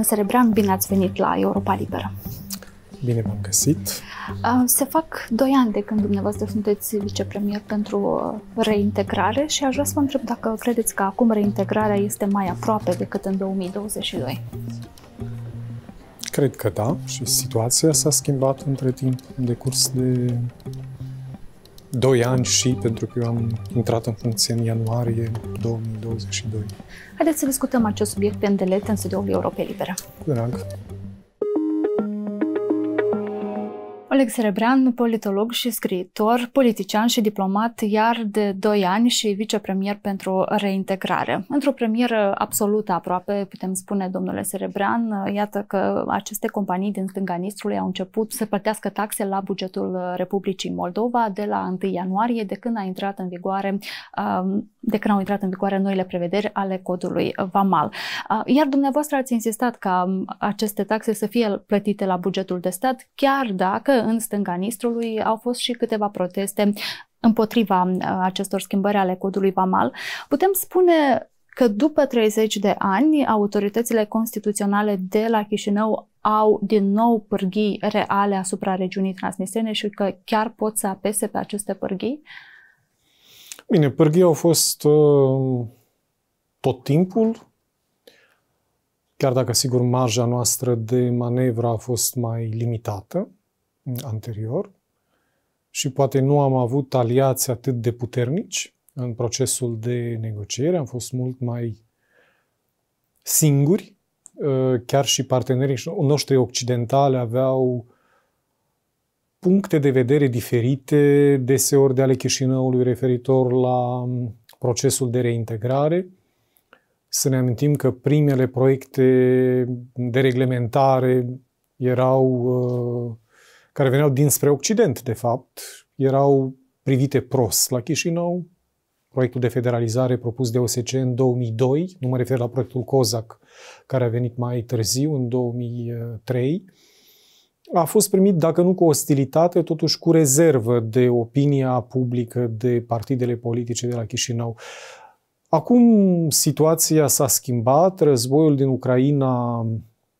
Cosmin Serebrean, bine ați venit la Europa Liberă. Bine v-am găsit. Uh, se fac doi ani de când dumneavoastră sunteți vicepremier pentru uh, reintegrare și aș vrea să vă întreb dacă credeți că acum reintegrarea este mai aproape decât în 2022. Cred că da și situația s-a schimbat între timp în decurs de 2 ani și pentru că eu am intrat în funcție în ianuarie 2022. Haideți să discutăm acest subiect pe îndelet în studioul Europei Libere. Cu drag! Oleg Serebrean, politolog și scriitor, politician și diplomat, iar de 2 ani și vicepremier pentru reintegrare. Într-o premieră absolută aproape, putem spune, domnule Serebrean, iată că aceste companii din stânga Nistrului au început să plătească taxe la bugetul Republicii Moldova de la 1 ianuarie, de când a intrat în vigoare, um, de când au intrat în vigoare noile prevederi ale codului VAMAL. Uh, iar dumneavoastră ați insistat ca aceste taxe să fie plătite la bugetul de stat, chiar dacă în stânga Nistrului au fost și câteva proteste împotriva uh, acestor schimbări ale codului VAMAL. Putem spune că după 30 de ani, autoritățile constituționale de la Chișinău au din nou pârghii reale asupra regiunii transnistrene și că chiar pot să apese pe aceste pârghii? Bine, pârghii au fost uh, tot timpul, chiar dacă, sigur, marja noastră de manevră a fost mai limitată anterior și poate nu am avut aliați atât de puternici în procesul de negociere, am fost mult mai singuri, uh, chiar și partenerii noștri occidentale aveau puncte de vedere diferite deseori de ale Chișinăului referitor la um, procesul de reintegrare. Să ne amintim că primele proiecte de reglementare erau uh, care veneau dinspre Occident, de fapt, erau privite prost la Chișinău. Proiectul de federalizare propus de OSCE în 2002, nu mă refer la proiectul Cozac, care a venit mai târziu, în 2003, a fost primit, dacă nu cu ostilitate, totuși cu rezervă de opinia publică, de partidele politice de la Chișinău. Acum situația s-a schimbat, războiul din Ucraina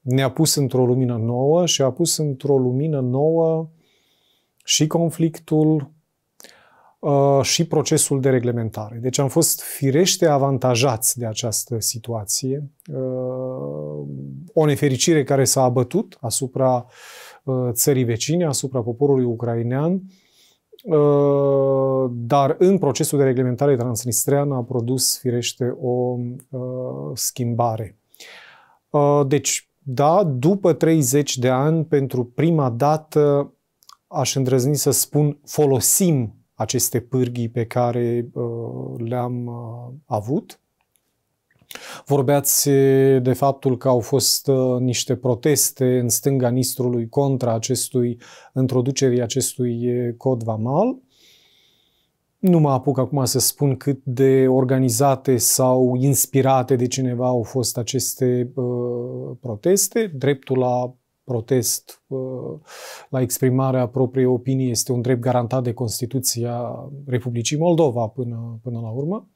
ne-a pus într-o lumină nouă și a pus într-o lumină nouă și conflictul uh, și procesul de reglementare. Deci am fost firește avantajați de această situație, uh, o nefericire care s-a abătut asupra uh, țării vecine, asupra poporului ucrainean, dar în procesul de reglementare transnistrean a produs firește o schimbare. Deci, da, după 30 de ani, pentru prima dată, aș îndrăzni să spun, folosim aceste pârghii pe care uh, le-am uh, avut. Vorbeați de faptul că au fost uh, niște proteste în stânga Nistrului contra acestui introducerii acestui cod vamal. Nu mă apuc acum să spun cât de organizate sau inspirate de cineva au fost aceste uh, proteste. Dreptul la protest, uh, la exprimarea propriei opinii este un drept garantat de Constituția Republicii Moldova până, până la urmă.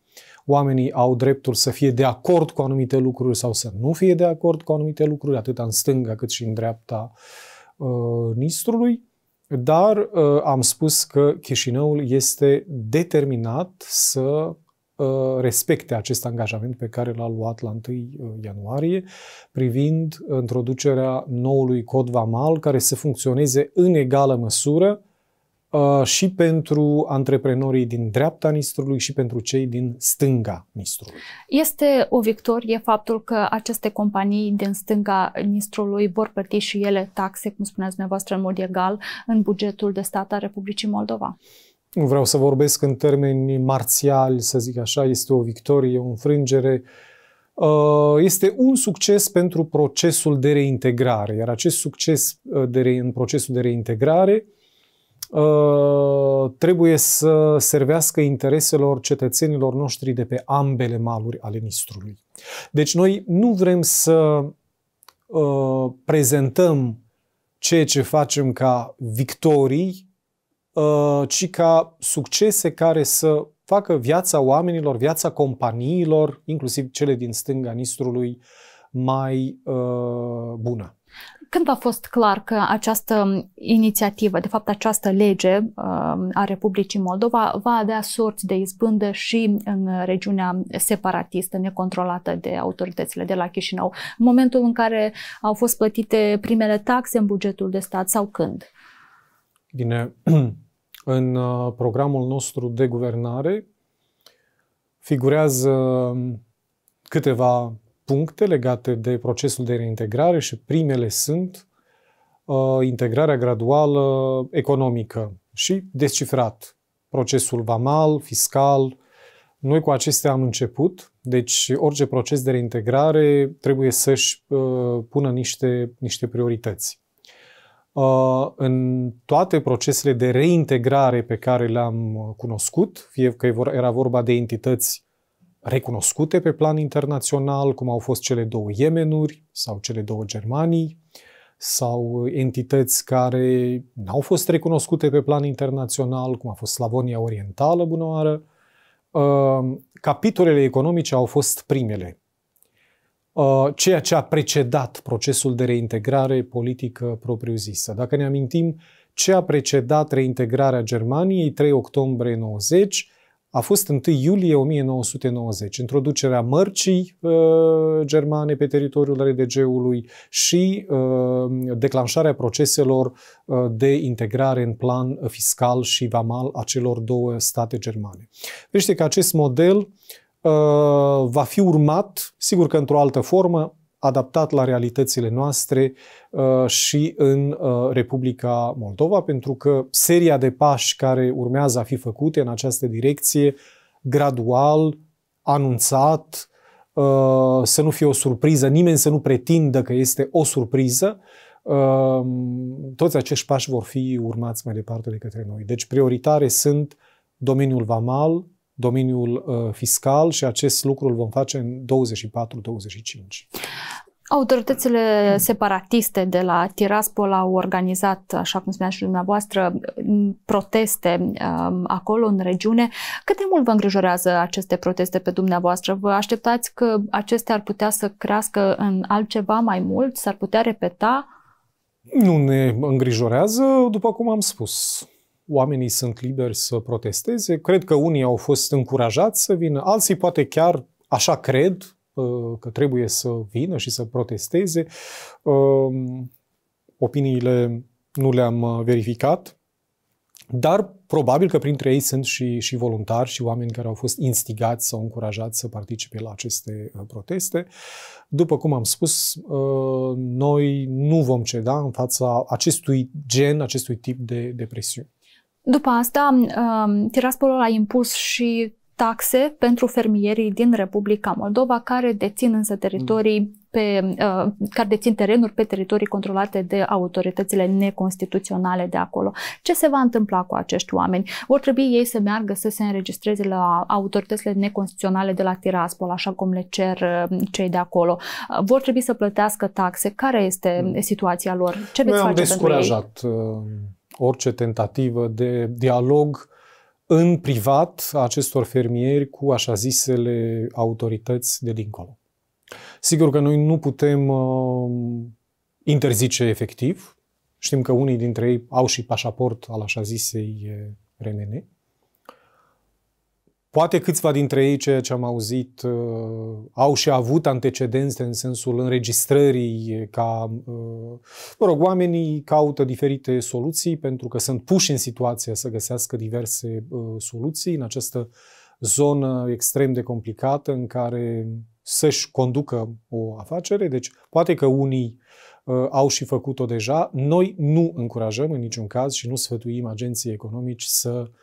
Oamenii au dreptul să fie de acord cu anumite lucruri sau să nu fie de acord cu anumite lucruri, atât în stânga cât și în dreapta uh, Nistrului. Dar uh, am spus că Chișinăul este determinat să uh, respecte acest angajament pe care l-a luat la 1 uh, ianuarie privind introducerea noului cod VAMAL care să funcționeze în egală măsură Uh, și pentru antreprenorii din dreapta Nistrului și pentru cei din stânga Nistrului. Este o victorie faptul că aceste companii din stânga Nistrului vor plăti și ele taxe, cum spuneați dumneavoastră, în mod egal, în bugetul de stat al Republicii Moldova. vreau să vorbesc în termeni marțiali, să zic așa, este o victorie, o înfrângere. Uh, este un succes pentru procesul de reintegrare, iar acest succes uh, de re- în procesul de reintegrare Uh, trebuie să servească intereselor cetățenilor noștri de pe ambele maluri ale Nistrului. Deci noi nu vrem să uh, prezentăm ceea ce facem ca victorii, uh, ci ca succese care să facă viața oamenilor, viața companiilor, inclusiv cele din stânga Nistrului, mai bună. Când a fost clar că această inițiativă, de fapt această lege um, a Republicii Moldova va avea sorți de izbândă și în regiunea separatistă necontrolată de autoritățile de la Chișinău? În momentul în care au fost plătite primele taxe în bugetul de stat sau când? Bine, în uh, programul nostru de guvernare figurează um, câteva puncte legate de procesul de reintegrare și primele sunt uh, integrarea graduală economică și descifrat procesul vamal, fiscal. Noi cu acestea am început, deci orice proces de reintegrare trebuie să-și uh, pună niște, niște priorități. Uh, în toate procesele de reintegrare pe care le-am uh, cunoscut, fie că era vorba de entități recunoscute pe plan internațional, cum au fost cele două Yemenuri sau cele două Germanii, sau entități care n-au fost recunoscute pe plan internațional, cum a fost Slavonia Orientală, bună oară. Ehm, capitolele economice au fost primele, ehm, ceea ce a precedat procesul de reintegrare politică propriu-zisă. Dacă ne amintim ce a precedat reintegrarea Germaniei, 3 octombrie 90, a fost 1 iulie 1990, introducerea mărcii uh, germane pe teritoriul RDG-ului și uh, declanșarea proceselor uh, de integrare în plan fiscal și vamal a celor două state germane. Vește că acest model uh, va fi urmat, sigur că într-o altă formă, adaptat la realitățile noastre uh, și în uh, Republica Moldova, pentru că seria de pași care urmează a fi făcute în această direcție, gradual, anunțat, uh, să nu fie o surpriză, nimeni să nu pretindă că este o surpriză, toți acești pași vor fi urmați mai departe de către noi. Deci prioritare sunt domeniul vamal, domeniul uh, fiscal și acest lucru îl vom face în 24-25. Autoritățile separatiste de la Tiraspol au organizat, așa cum spunea și dumneavoastră, proteste um, acolo, în regiune. Cât de mult vă îngrijorează aceste proteste pe dumneavoastră? Vă așteptați că acestea ar putea să crească în altceva mai mult? S-ar putea repeta? Nu ne îngrijorează, după cum am spus oamenii sunt liberi să protesteze. Cred că unii au fost încurajați să vină, alții poate chiar așa cred uh, că trebuie să vină și să protesteze. Um, opiniile nu le-am uh, verificat, dar probabil că printre ei sunt și, și voluntari și oameni care au fost instigați sau încurajați să participe la aceste uh, proteste. După cum am spus, noi nu vom ceda în fața acestui gen, acestui tip de, de presiuni. După asta, um, Tiraspolul a impus și taxe pentru fermierii din Republica Moldova care dețin însă teritorii pe, uh, care dețin terenuri pe teritorii controlate de autoritățile neconstituționale de acolo. Ce se va întâmpla cu acești oameni? Vor trebui ei să meargă să se înregistreze la autoritățile neconstituționale de la Tiraspol, așa cum le cer uh, cei de acolo. Uh, vor trebui să plătească taxe. Care este mm. situația lor? Ce veți Noi face am descurajat pentru ei? orice tentativă de dialog în privat a acestor fermieri cu așa zisele autorități de dincolo. Sigur că noi nu putem uh, interzice efectiv. Știm că unii dintre ei au și pașaport al așa zisei uh, RNN. Poate câțiva dintre ei, ceea ce am auzit, uh, au și avut antecedențe în sensul înregistrării ca, uh, mă rog, oamenii caută diferite soluții pentru că sunt puși în situația să găsească diverse uh, soluții în această zonă extrem de complicată în care să-și conducă o afacere. Deci, poate că unii au și făcut-o deja. Noi nu încurajăm în niciun caz și nu sfătuim agenții economici să uh,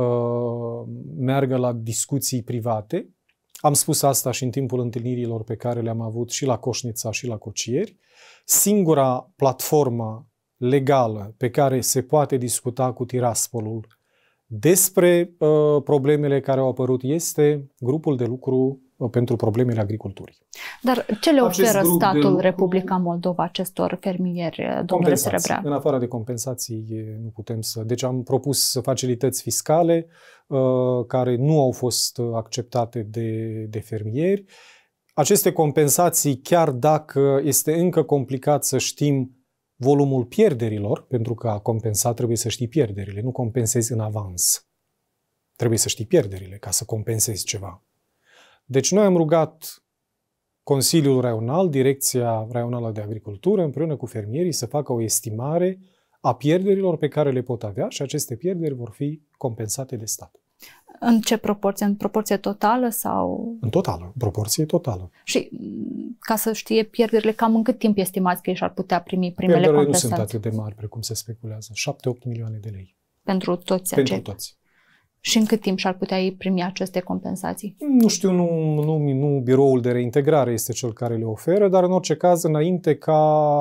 uh, meargă la discuții private. Am spus asta și în timpul întâlnirilor pe care le-am avut și la Coșnița și la Cocieri. Singura platformă legală pe care se poate discuta cu Tiraspolul despre uh, problemele care au apărut este grupul de lucru Uh, pentru problemele agriculturii. Dar ce le Acest oferă statul de... Republica Moldova acestor fermieri, uh, domnule Serebrea? În afară de compensații nu putem să... Deci am propus facilități fiscale uh, care nu au fost uh, acceptate de, de fermieri. Aceste compensații, chiar dacă este încă complicat să știm volumul pierderilor, pentru că a compensa trebuie să știi pierderile, nu compensezi în avans. Trebuie să știi pierderile ca să compensezi ceva. Deci noi am rugat Consiliul Raional, Direcția Raională de Agricultură, împreună cu fermierii, să facă o estimare a pierderilor pe care le pot avea și aceste pierderi vor fi compensate de stat. În ce proporție? În proporție totală sau? În totală, proporție totală. Și mm, ca să știe pierderile, cam în cât timp estimați că și-ar putea primi primele compensații? nu sunt atât de mari precum se speculează, 7-8 milioane de lei. Pentru toți Pentru acei. toți și în cât timp și-ar putea ei primi aceste compensații? Nu știu, nu, nu, nu biroul de reintegrare este cel care le oferă, dar în orice caz, înainte ca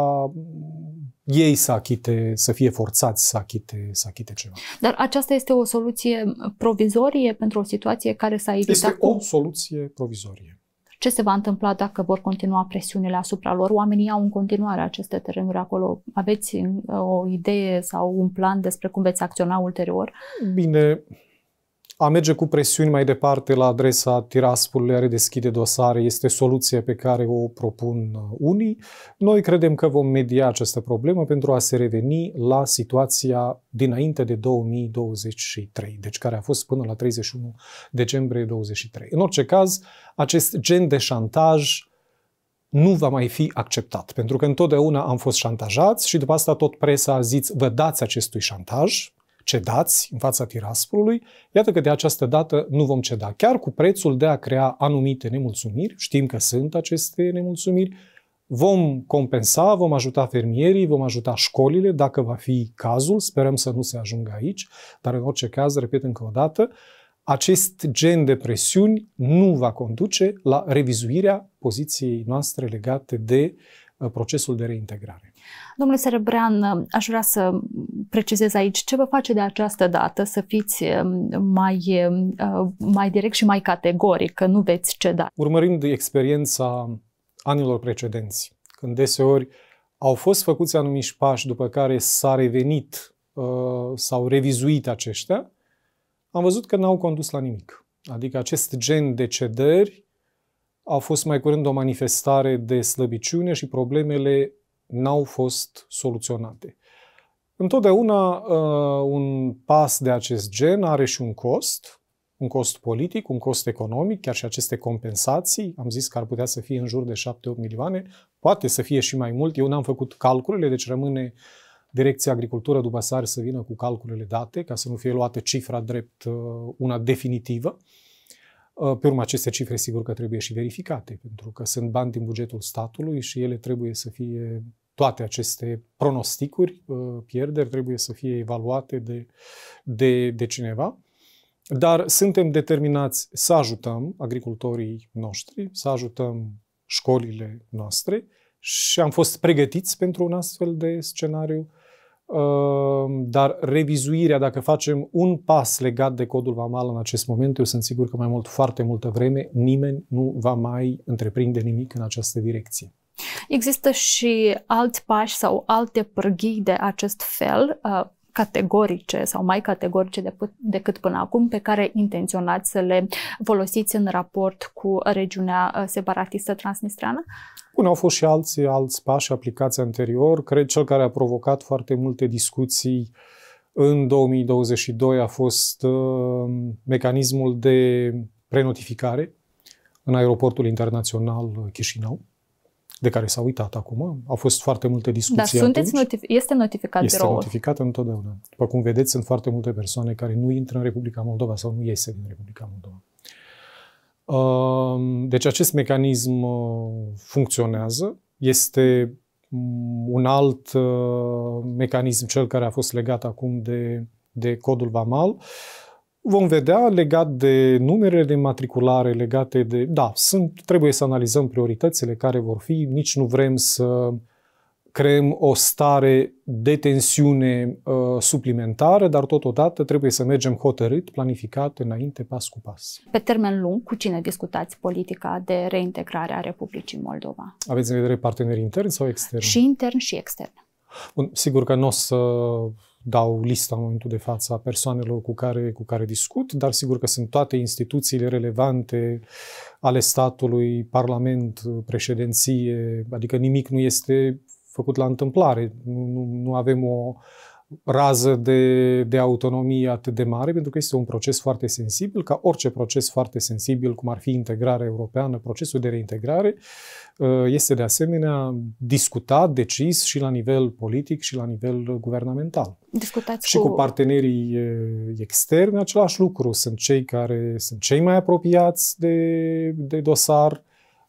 ei să achite, să fie forțați să achite, să achite ceva. Dar aceasta este o soluție provizorie pentru o situație care s-a evitat? Este cu... o soluție provizorie. Ce se va întâmpla dacă vor continua presiunile asupra lor? Oamenii au în continuare aceste terenuri acolo. Aveți uh, o idee sau un plan despre cum veți acționa ulterior? Bine, a merge cu presiuni mai departe la adresa Tiraspolului, a redeschide dosare, este soluția pe care o propun uh, unii. Noi credem că vom media această problemă pentru a se reveni la situația dinainte de 2023, deci care a fost până la 31 decembrie 2023. În orice caz, acest gen de șantaj nu va mai fi acceptat, pentru că întotdeauna am fost șantajați și după asta tot presa a zis, vă dați acestui șantaj, cedați în fața tiraspolului, iată că de această dată nu vom ceda. Chiar cu prețul de a crea anumite nemulțumiri, știm că sunt aceste nemulțumiri, vom compensa, vom ajuta fermierii, vom ajuta școlile, dacă va fi cazul, sperăm să nu se ajungă aici, dar în orice caz, repet încă o dată, acest gen de presiuni nu va conduce la revizuirea poziției noastre legate de uh, procesul de reintegrare. Domnule Serebrean, aș vrea să precizez aici ce vă face de această dată să fiți um, mai, um, uh, mai direct și mai categoric, că nu veți ceda. Urmărind experiența anilor precedenți, când deseori au fost făcuți anumiți pași după care s-a revenit uh, sau revizuit aceștia, am văzut că n-au condus la nimic. Adică acest gen de cedări au fost mai curând o manifestare de slăbiciune și problemele n-au fost soluționate. Întotdeauna uh, un pas de acest gen are și un cost, un cost politic, un cost economic, chiar și aceste compensații, am zis că ar putea să fie în jur de 7-8 milioane, poate să fie și mai mult, eu n-am făcut calculele, deci rămâne Direcția Agricultură după sare să vină cu calculele date, ca să nu fie luată cifra drept uh, una definitivă. Uh, pe urmă, aceste cifre sigur că trebuie și verificate, pentru că sunt bani din bugetul statului și ele trebuie să fie, toate aceste pronosticuri, uh, pierderi, trebuie să fie evaluate de, de, de cineva. Dar suntem determinați să ajutăm agricultorii noștri, să ajutăm școlile noastre și am fost pregătiți pentru un astfel de scenariu uh, Ehm, dar revizuirea, dacă facem un pas legat de codul vamal în acest moment, eu sunt sigur că mai mult, foarte multă vreme, nimeni nu va mai întreprinde nimic în această direcție. Există și alți pași sau alte pârghii de acest fel, uh, categorice sau mai categorice decât până acum, pe care intenționați să le folosiți în raport cu regiunea uh, separatistă transnistreană? Uh, Bun, au fost și alți, alți pași aplicați anterior. Cred cel care a provocat foarte multe discuții în 2022 a fost uh, mecanismul de prenotificare în aeroportul internațional Chișinău, de care s-a uitat acum. Au fost foarte multe discuții Dar sunteți notif- este notificat Este biroul. notificat întotdeauna. După cum vedeți, sunt foarte multe persoane care nu intră în Republica Moldova sau nu iese din Republica Moldova. Deci acest mecanism uh, funcționează, este un alt uh, mecanism, cel care a fost legat acum de, de codul VAMAL. Vom vedea legat de numerele de matriculare, legate de... Da, sunt, trebuie să analizăm prioritățile care vor fi, nici nu vrem să creăm o stare de tensiune uh, suplimentară, dar totodată trebuie să mergem hotărât, planificat, înainte, pas cu pas. Pe termen lung, cu cine discutați politica de reintegrare a Republicii Moldova? Aveți în vedere parteneri interni sau externi? Și intern și extern. Bun, sigur că nu o să dau lista în momentul de față a persoanelor cu care, cu care discut, dar sigur că sunt toate instituțiile relevante ale statului, parlament, președinție, adică nimic nu este făcut la întâmplare. Nu, nu avem o rază de, de autonomie atât de mare, pentru că este un proces foarte sensibil, ca orice proces foarte sensibil, cum ar fi integrarea europeană, procesul de reintegrare, uh, este de asemenea discutat, decis și la nivel politic și la nivel guvernamental. Discutați și cu... cu partenerii uh, externi, același lucru. Sunt cei care sunt cei mai apropiați de, de dosar,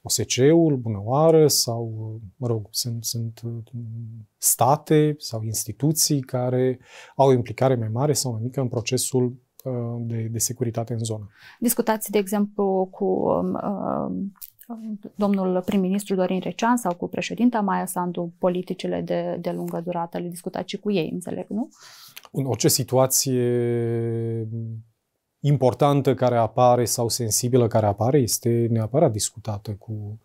OSCE-ul, bunăoară, sau, mă rog, sunt, sunt mm, state sau instituții care au o implicare mai mare sau mai mică în procesul uh, de, de securitate în zonă. Discutați, de exemplu, cu um, uh, domnul prim-ministru Dorin Recean sau cu președinta Maia Sandu politicile de, de lungă durată, le discutați și cu ei, înțeleg, nu? În orice situație importantă care apare sau sensibilă care apare este neapărat discutată cu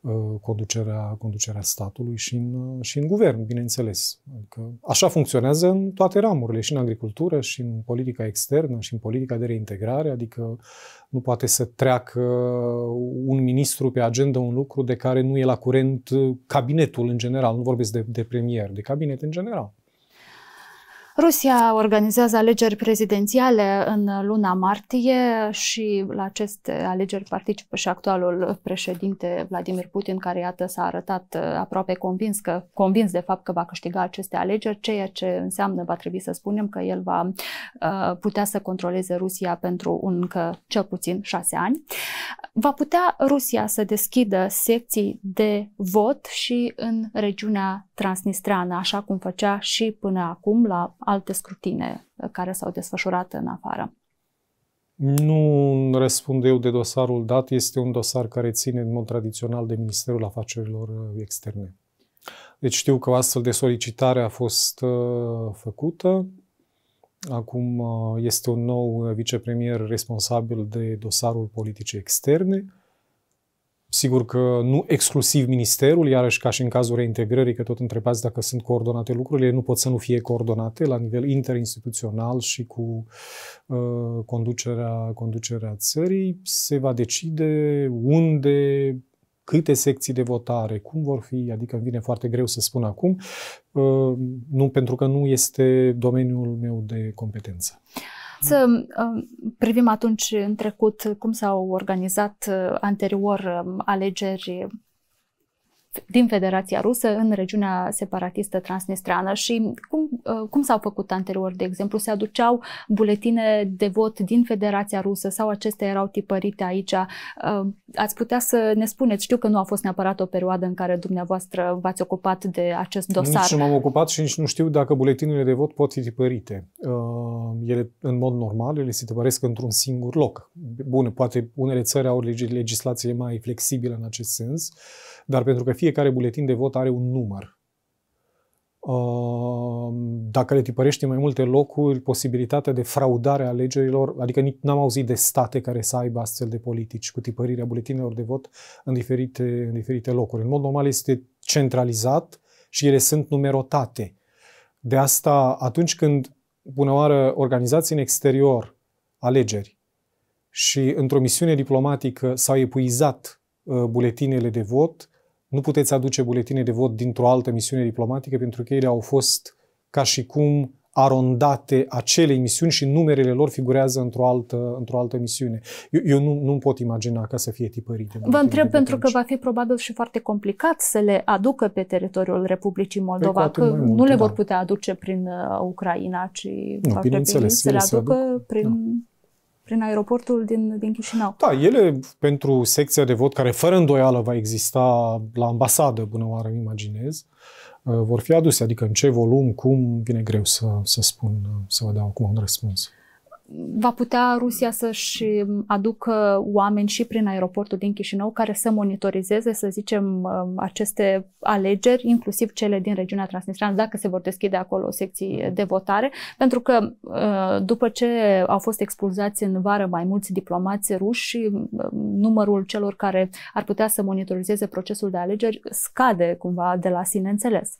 uh, conducerea, conducerea statului și în, uh, și în guvern, bineînțeles. Adică așa funcționează în toate ramurile, și în agricultură, și în politica externă, și în politica de reintegrare, adică nu poate să treacă un ministru pe agenda un lucru de care nu e la curent cabinetul în general, nu vorbesc de, de premier, de cabinet în general. Rusia organizează alegeri prezidențiale în luna martie și la aceste alegeri participă și actualul președinte Vladimir Putin, care iată s-a arătat uh, aproape convins, că, convins de fapt că va câștiga aceste alegeri, ceea ce înseamnă, va trebui să spunem, că el va uh, putea să controleze Rusia pentru încă cel puțin șase ani. Va putea Rusia să deschidă secții de vot și în regiunea transnistreană, așa cum făcea și până acum la alte scrutine uh, care s-au desfășurat în afară? Nu răspund eu de dosarul dat. Este un dosar care ține în mod tradițional de Ministerul Afacerilor uh, Externe. Deci știu că o astfel de solicitare a fost uh, făcută. Acum este un nou vicepremier responsabil de dosarul politicii externe Sigur că nu exclusiv ministerul, iarăși ca și în cazul reintegrării, că tot întrebați dacă sunt coordonate lucrurile, nu pot să nu fie coordonate la nivel interinstituțional și cu uh, conducerea, conducerea țării. Se va decide unde câte secții de votare, cum vor fi, adică îmi vine foarte greu să spun acum, uh, nu pentru că nu este domeniul meu de competență. Să mm. um, privim atunci în trecut cum s-au organizat uh, anterior um, alegeri din Federația Rusă în regiunea separatistă transnistreană și cum, uh, cum s-au făcut anterior, de exemplu, se aduceau buletine de vot din Federația Rusă sau acestea erau tipărite aici. Uh, ați putea să ne spuneți, știu că nu a fost neapărat o perioadă în care dumneavoastră v-ați ocupat de acest dosar. Nici nu m-am ocupat și nici nu știu dacă buletinele de vot pot fi tipărite. Uh, ele, în mod normal, ele se tipăresc într-un singur loc. Bun, poate unele țări au legislație mai flexibilă în acest sens, uh, dar pentru că fiecare buletin de vot are un număr, uh, dacă le tipărești în mai multe locuri, posibilitatea de fraudare a alegerilor, adică nici n-am auzit de state care să aibă astfel de politici cu tipărirea buletinelor de vot în diferite, în diferite locuri. În mod normal este centralizat și ele sunt numerotate. De asta, atunci când, bună oară, organizații în exterior alegeri și într-o misiune diplomatică s-au epuizat uh, buletinele de vot, nu puteți aduce buletine de vot dintr-o altă misiune diplomatică pentru că ele au fost ca și cum arondate acelei misiuni și numerele lor figurează într-o altă, într-o altă misiune. Eu, eu nu, nu pot imagina ca să fie tipărite. Vă întreb pentru că va fi probabil și foarte complicat să le aducă pe teritoriul Republicii păi Moldova, că mult, nu le da. vor putea aduce prin uh, Ucraina, ci nu, va trebui să le aducă, aduc. prin... Da prin aeroportul din, din Chișinău. Da, ele pentru secția de vot, care fără îndoială va exista la ambasadă, bună oară, îmi imaginez, uh, vor fi aduse. Adică în ce volum, cum, vine greu să, să spun, să vă dau acum un răspuns va putea Rusia să-și aducă oameni și prin aeroportul din Chișinău care să monitorizeze, să zicem, um, aceste alegeri, inclusiv cele din regiunea Transnistriană, dacă se vor deschide acolo secții mhm. de votare, pentru că uh, după ce au fost expulzați în vară mai mulți diplomați ruși, um, numărul celor care ar putea să monitorizeze procesul de alegeri scade cumva de la sine înțeles.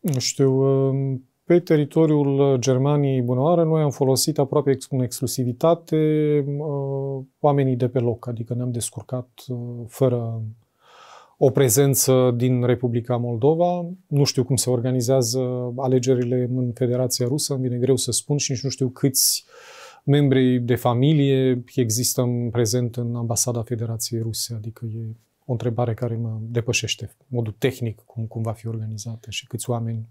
Nu știu, um, pe teritoriul uh, Germaniei Bunăoară, noi am folosit aproape în exclusivitate uh, oamenii de pe loc, adică ne-am descurcat uh, fără o prezență din Republica Moldova. Nu știu cum se organizează alegerile în Federația Rusă, îmi vine greu să spun și nici nu știu câți membri de familie există în prezent în ambasada Federației Ruse, adică e o întrebare care mă depășește modul tehnic cum, cum va fi organizată și câți oameni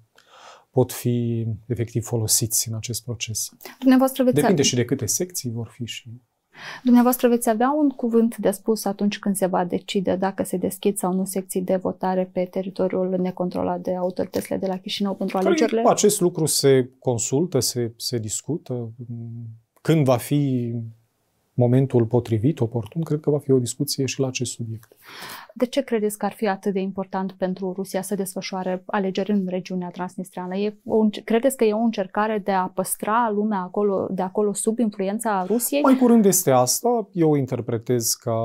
pot fi efectiv folosiți în acest proces. Dumneavoastră veți Depinde avea... și de câte secții vor fi și... Dumneavoastră veți avea un cuvânt de spus atunci când se va decide dacă se deschid sau nu secții de votare pe teritoriul necontrolat de autoritățile de la Chișinău pentru Care alegerile? Acest lucru se consultă, se, se discută. Când va fi momentul potrivit, oportun, cred că va fi o discuție și la acest subiect. De ce credeți că ar fi atât de important pentru Rusia să desfășoare alegeri în regiunea transnistreană? E o, credeți că e o încercare de a păstra lumea acolo, de acolo sub influența Rusiei? Mai curând este asta. Eu interpretez ca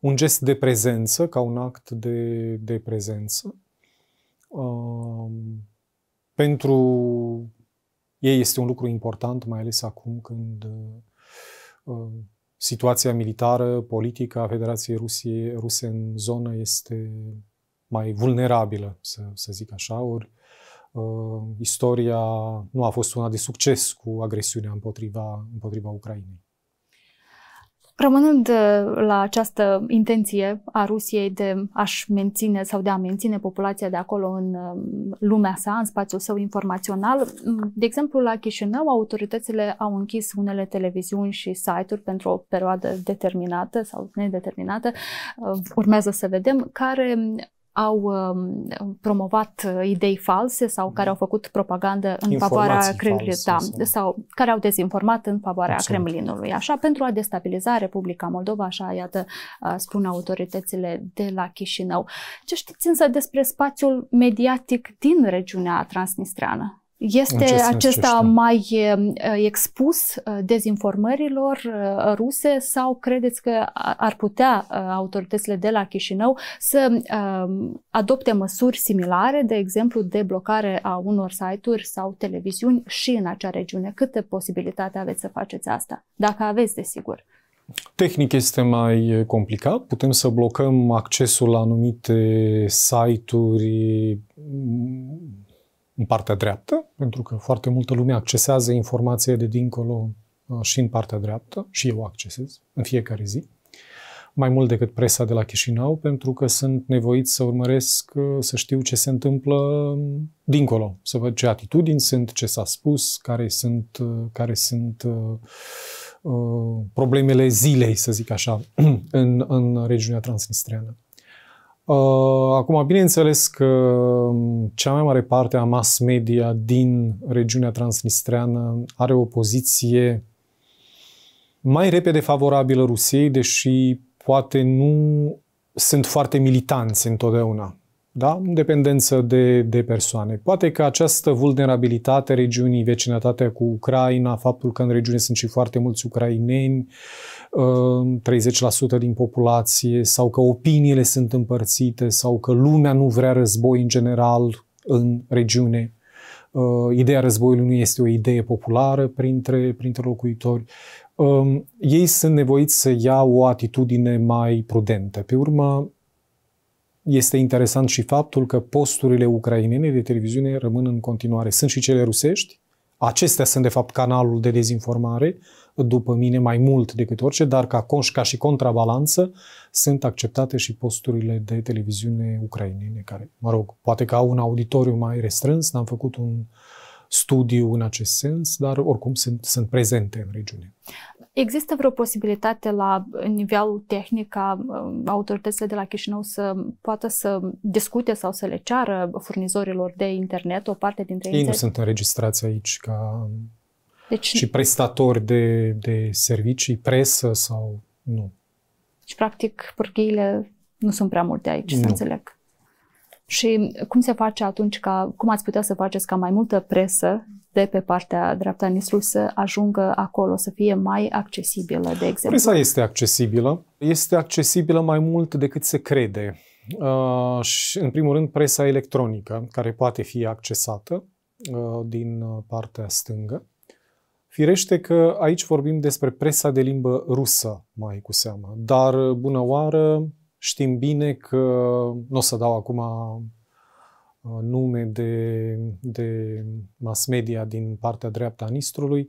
un gest de prezență, ca un act de, de prezență. Um, pentru ei este un lucru important, mai ales acum când uh, Uh, situația militară, politică a Federației Rusiei, Ruse în zonă este mai vulnerabilă, să, să zic așa, ori uh, istoria nu a fost una de succes cu agresiunea împotriva, împotriva Ucrainei. Rămânând uh, la această intenție a Rusiei de a-și menține sau de a menține populația de acolo în um, lumea sa, în spațiul său informațional, de exemplu, la Chișinău, autoritățile au închis unele televiziuni și site-uri pentru o perioadă determinată sau nedeterminată, uh, urmează să vedem, care au um, promovat uh, idei false sau care mhm. au făcut propagandă în favoarea Kremlinului, da, sau care au dezinformat în favoarea Absolut. Kremlinului, așa, pentru a destabiliza Republica Moldova, așa, iată, uh, spun autoritățile de la Chișinău. Ce știți însă despre spațiul mediatic din regiunea transnistreană? Este acesta mai expus uh, dezinformărilor uh, ruse sau credeți că ar putea uh, autoritățile de la Chișinău să adopte măsuri similare, de exemplu, de blocare a unor site-uri sau televiziuni și în acea regiune? Câte posibilitate aveți să faceți asta? Dacă aveți, desigur. Tehnic este mai complicat, putem să blocăm accesul la anumite site-uri în partea dreaptă, pentru că foarte multă lume accesează informația de dincolo uh, și în partea dreaptă, și eu accesez în fiecare zi, mai mult decât presa de la Chișinău, pentru că sunt nevoit să urmăresc, uh, să știu ce se întâmplă um, dincolo, să văd ce atitudini sunt, ce s-a spus, care sunt, uh, care sunt uh, problemele zilei, să zic așa, în, în regiunea transnistreană. Uh, acum, bineînțeles că um, cea mai mare parte a mass media din regiunea transnistreană are o poziție mai repede favorabilă Rusiei, deși poate nu sunt foarte militanți întotdeauna da? în dependență de, de persoane. Poate că această vulnerabilitate a regiunii, vecinătatea cu Ucraina, faptul că în regiune sunt și foarte mulți ucraineni, 30% uh, din populație, sau că opiniile sunt împărțite, sau că lumea nu vrea război în general în regiune. Uh, ideea războiului nu este o idee populară printre, printre locuitori. Um, ei sunt nevoiți să ia o atitudine mai prudentă. Pe urmă, este interesant și faptul că posturile ucrainene de televiziune rămân în continuare. Sunt și cele rusești. Acestea sunt, de fapt, canalul de dezinformare, după mine, mai mult decât orice, dar ca, ca și contrabalanță sunt acceptate și posturile de televiziune ucrainene, care, mă rog, poate că au un auditoriu mai restrâns, n-am făcut un uh, studiu în acest sens, dar oricum sunt, sunt prezente în regiune. Există vreo posibilitate la nivelul tehnic ca uh, autoritățile de la Chișinău să poată să discute sau să le ceară furnizorilor de internet o parte dintre ei? Ei nu sunt înregistrați aici ca deci... și prestatori de, de servicii, presă sau nu. Și deci, practic, pârghiile nu sunt prea multe aici, nu. să înțeleg. Și cum se face atunci ca, cum ați putea să faceți ca mai multă presă de pe partea dreapta Nisului să ajungă acolo, să fie mai accesibilă, de exemplu? Presa este accesibilă. Este accesibilă mai mult decât se crede. Uh, și, în primul rând, presa electronică, care poate fi accesată uh, din partea stângă. Firește că aici vorbim despre presa de limbă rusă, mai cu seamă, dar bună oară Știm bine că, nu o să dau acum uh, nume de, de mass media din partea dreaptă a Nistrului,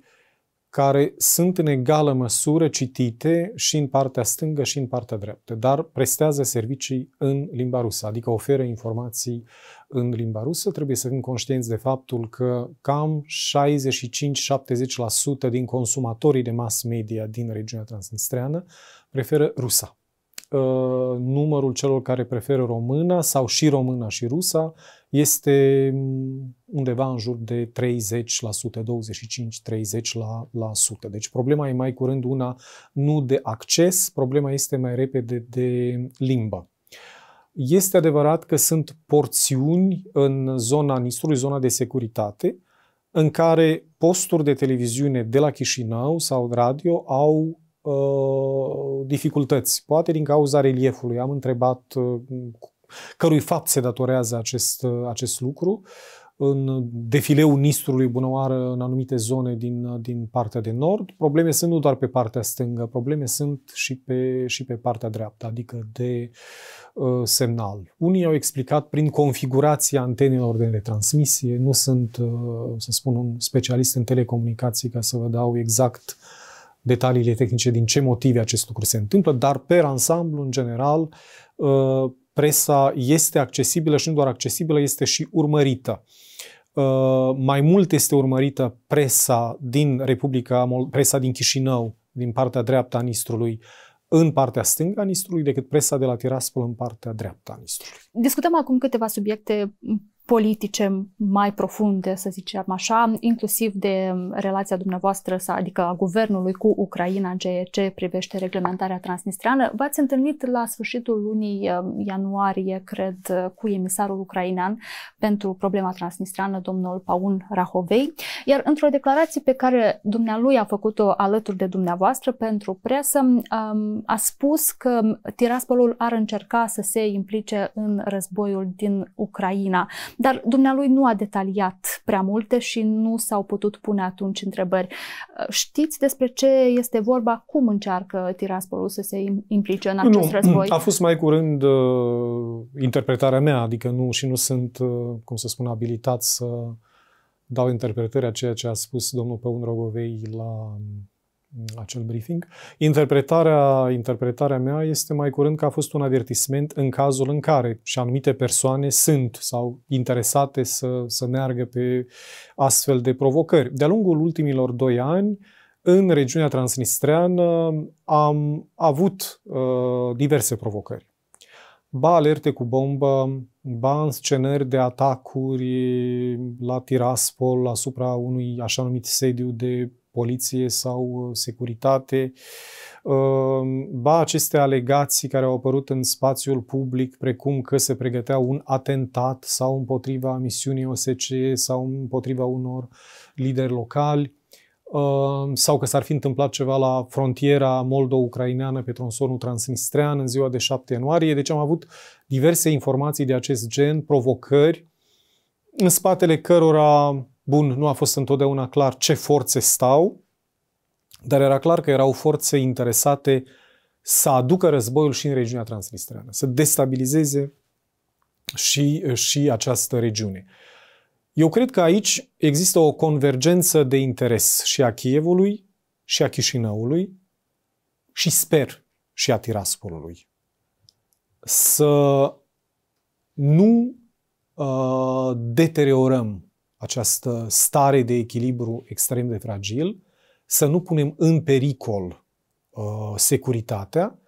care sunt în egală măsură citite și în partea stângă și în partea dreaptă, dar prestează servicii în limba rusă, adică oferă informații în limba rusă. Trebuie să fim conștienți de faptul că cam 65-70% din consumatorii de mass media din regiunea transnistreană preferă rusa. Uh, numărul celor care preferă româna sau și româna și rusa este mm, undeva în jur de 30%, 25-30%. La, la Deci problema e mai curând una nu de acces, problema este mai repede de limbă. Este adevărat că sunt porțiuni în zona Nistrului, zona de securitate, în care posturi de televiziune de la Chișinău sau radio au Uh, dificultăți, poate din cauza reliefului. Am întrebat uh, cărui fapt se datorează acest, uh, acest lucru. În defileul Nistrului Bunăoară, în anumite zone din, din partea de nord, probleme sunt nu doar pe partea stângă, probleme sunt și pe, și pe partea dreaptă, adică de uh, semnal. Unii au explicat prin configurația antenelor de transmisie, nu sunt, uh, să spun, un specialist în telecomunicații ca să vă dau exact uh, detaliile tehnice din ce motive acest lucru se întâmplă, dar pe ansamblu, în general, uh, presa este accesibilă și nu doar accesibilă, este și urmărită. Uh, mai mult este urmărită presa din Republica, presa din Chișinău, din partea dreaptă a Nistrului, în partea stângă a Nistrului decât presa de la Tiraspol în partea dreaptă a Nistrului. Discutăm acum câteva subiecte politice mai profunde, să zicem așa, inclusiv de relația dumneavoastră, adică a guvernului cu Ucraina în ceea ce privește reglementarea transnistriană. V-ați întâlnit la sfârșitul lunii uh, ianuarie, cred, uh, cu emisarul ucrainean pentru problema transnistriană, domnul Paun Rahovei, iar într-o declarație pe care dumnealui a făcut-o alături de dumneavoastră pentru presă, a spus că Tiraspolul ar încerca să se implice în războiul din Ucraina, dar dumnealui nu a detaliat prea multe și nu s-au putut pune atunci întrebări. Știți despre ce este vorba? Cum încearcă Tiraspolul să se implice în acest nu, război? A fost mai curând uh, interpretarea mea, adică nu și nu sunt, uh, cum să spun, abilitat să dau interpretări a ceea ce a spus domnul Păun Rogovei la acel briefing. Interpretarea, interpretarea mea este mai curând că a fost un avertisment în cazul în care și anumite persoane sunt sau interesate să, să meargă pe astfel de provocări. De-a lungul ultimilor doi ani, în regiunea transnistreană am avut uh, diverse provocări ba alerte cu bombă, ba scenări de atacuri la Tiraspol asupra unui așa numit sediu de poliție sau uh, securitate, uh, ba aceste alegații care au apărut în spațiul public, precum că se pregătea un atentat sau împotriva misiunii OSCE sau împotriva unor lideri locali, Ehm, sau că s-ar fi întâmplat ceva la frontiera moldo-ucraineană pe tronsonul transnistrean în ziua de 7 ianuarie. Deci am avut diverse informații de acest gen, provocări, în spatele cărora, bun, nu a fost întotdeauna clar ce forțe stau, dar era clar că erau forțe interesate să aducă războiul și în regiunea transnistreană, să destabilizeze și, și această regiune. Eu cred că aici există o convergență de interes și a Chievului, și a Chișinăului, și sper și a Tiraspolului. Să nu uh, deteriorăm această stare de echilibru extrem de fragil, să nu punem în pericol uh, securitatea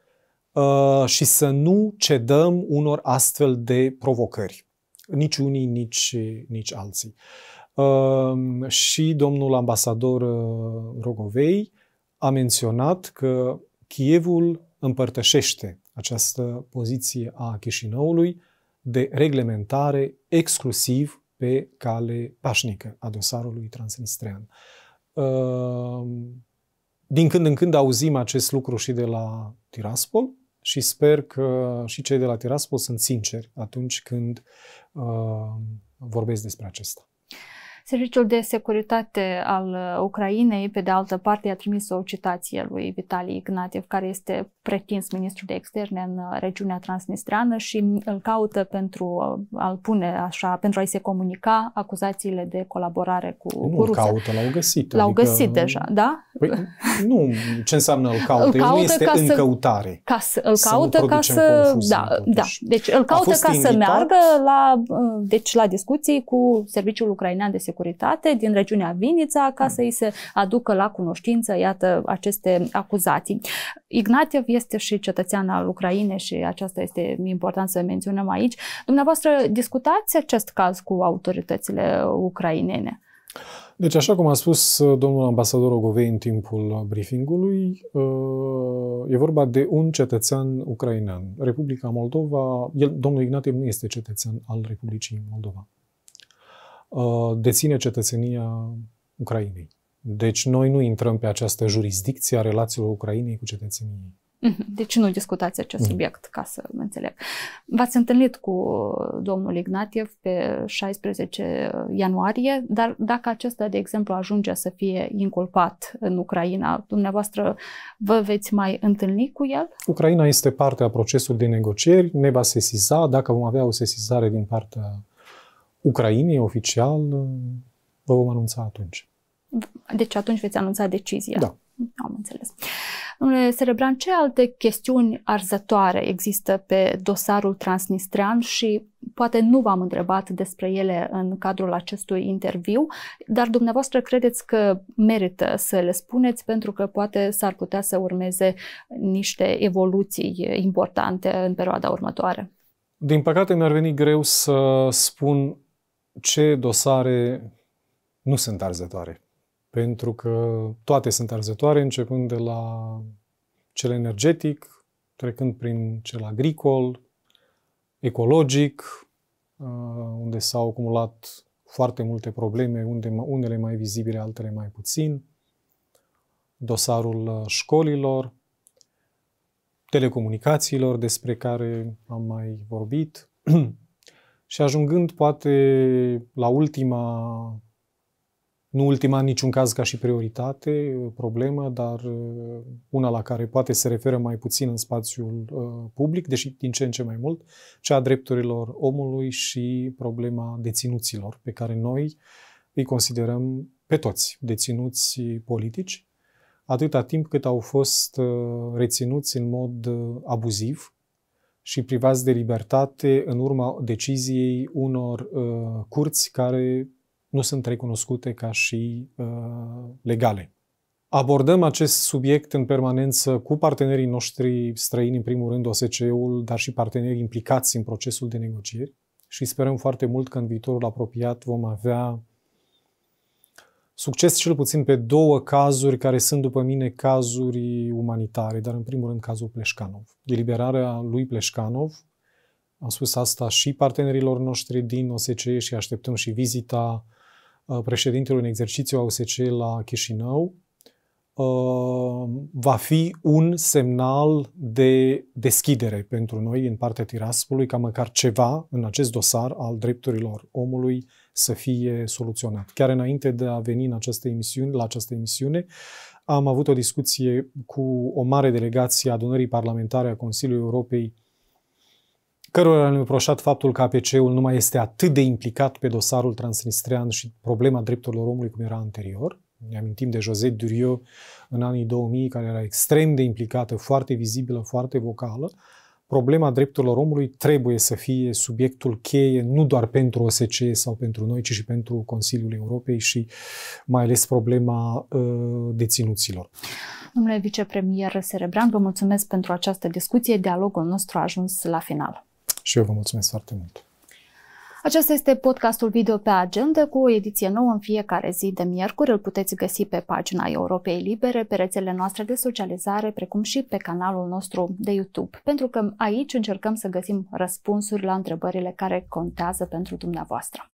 uh, și să nu cedăm unor astfel de provocări nici unii, nici, nici alții. Ehm, și domnul ambasador eh, Rogovei a menționat că Chievul împărtășește această poziție a Chișinăului de reglementare exclusiv pe cale pașnică a dosarului transnistrean. Ehm, din când în când auzim acest lucru și de la Tiraspol, și sper că și cei de la Tiraspol sunt sinceri atunci când uh, vorbesc despre acesta. Serviciul de securitate al Ucrainei, pe de altă parte, a trimis o citație lui Vitalii Ignatiev, care este pretins ministru de externe în uh, regiunea transnistreană și mm, îl caută pentru uh, a-l pune așa, pentru a-i se comunica acuzațiile de colaborare cu, nu cu caută, l-au găsit. L-au adică, găsit deja, da? Păi, nu, ce înseamnă îl caută? Îl caută El nu este ca în să, căutare. Ca să, îl caută să da, da. Deci, ca să... da, totuși. da, deci îl caută ca invitat? să meargă la, uh, deci, la discuții cu Serviciul Ucrainean de Securitate din regiunea Vinița ca hmm. să-i se aducă la cunoștință, iată, aceste acuzații. Ignatiev este și cetățean al Ucrainei și aceasta este important să menționăm aici. Dumneavoastră discutați acest caz cu autoritățile ucrainene? Deci, așa cum a spus uh, domnul ambasador Ogovei în timpul briefingului, uh, e vorba de un cetățean ucrainean. Republica Moldova, el, domnul Ignatiev nu este cetățean al Republicii Moldova. Uh, deține cetățenia Ucrainei. Deci noi nu intrăm pe această jurisdicție a relațiilor Ucrainei cu cetățenii mhm. Deci nu discutați acest mhm. subiect, ca să mă înțeleg. V-ați întâlnit cu domnul Ignatiev pe 16 ianuarie, dar dacă acesta, de exemplu, ajunge să fie inculpat în Ucraina, dumneavoastră vă veți mai întâlni cu el? Ucraina este parte a procesului de negocieri, ne va sesiza, dacă vom avea o sesizare din partea Ucrainei oficial, vă vom anunța atunci. Deci atunci veți anunța decizia. Da. Am înțeles. Domnule Serebran, ce alte chestiuni arzătoare există pe dosarul transnistrean și poate nu v-am întrebat despre ele în cadrul acestui interviu, dar dumneavoastră credeți că merită să le spuneți pentru că poate s-ar putea să urmeze niște evoluții importante în perioada următoare. Din păcate mi-ar veni greu să spun ce dosare nu sunt arzătoare pentru că toate sunt arzătoare, începând de la cel energetic, trecând prin cel agricol, ecologic, uh, unde s-au acumulat foarte multe probleme, unde, unele mai vizibile, altele mai puțin, dosarul uh, școlilor, telecomunicațiilor, despre care am mai vorbit, și ajungând poate la ultima nu ultima în niciun caz ca și prioritate, problemă, dar uh, una la care poate se referă mai puțin în spațiul uh, public, deși din ce în ce mai mult, cea a drepturilor omului și problema deținuților, pe care noi îi considerăm pe toți deținuți politici, atâta timp cât au fost uh, reținuți în mod abuziv și privați de libertate în urma deciziei unor curți care nu sunt recunoscute ca și uh, legale. Abordăm acest subiect în permanență cu partenerii noștri străini, în primul rând OSCE-ul, dar și partenerii implicați în procesul de negocieri și sperăm foarte mult că în viitorul apropiat vom avea succes cel puțin pe două cazuri care sunt, după mine, cazuri umanitare, dar în primul rând cazul Pleșcanov. Eliberarea lui Pleșcanov, am spus asta și partenerilor noștri din OSCE și așteptăm și vizita Uh, președintelui în exercițiu a OSC la Chișinău, uh, va fi un semnal de deschidere pentru noi în partea Tiraspolului, ca măcar ceva în acest dosar al drepturilor omului să fie soluționat. Chiar înainte de a veni în această emisiune, la această emisiune, am avut o discuție cu o mare delegație a adunării parlamentare a Consiliului Europei cărora le-am reproșat faptul că APC-ul nu mai este atât de implicat pe dosarul transnistrean și problema drepturilor omului cum era anterior. Ne amintim de José Durio în anii 2000, care era extrem de implicată, foarte vizibilă, foarte vocală. Problema drepturilor omului trebuie să fie subiectul cheie nu doar pentru OSCE sau pentru noi, ci și pentru Consiliul Europei și mai ales problema uh, deținuților. Domnule vicepremier Serebran, vă mulțumesc pentru această discuție. Dialogul nostru a ajuns la final. Și eu vă mulțumesc foarte mult. Acesta este podcastul video pe agenda cu o ediție nouă în fiecare zi de miercuri. Îl puteți găsi pe pagina Europei Libere, pe rețelele noastre de socializare, precum și pe canalul nostru de YouTube, pentru că aici încercăm să găsim răspunsuri la întrebările care contează pentru dumneavoastră.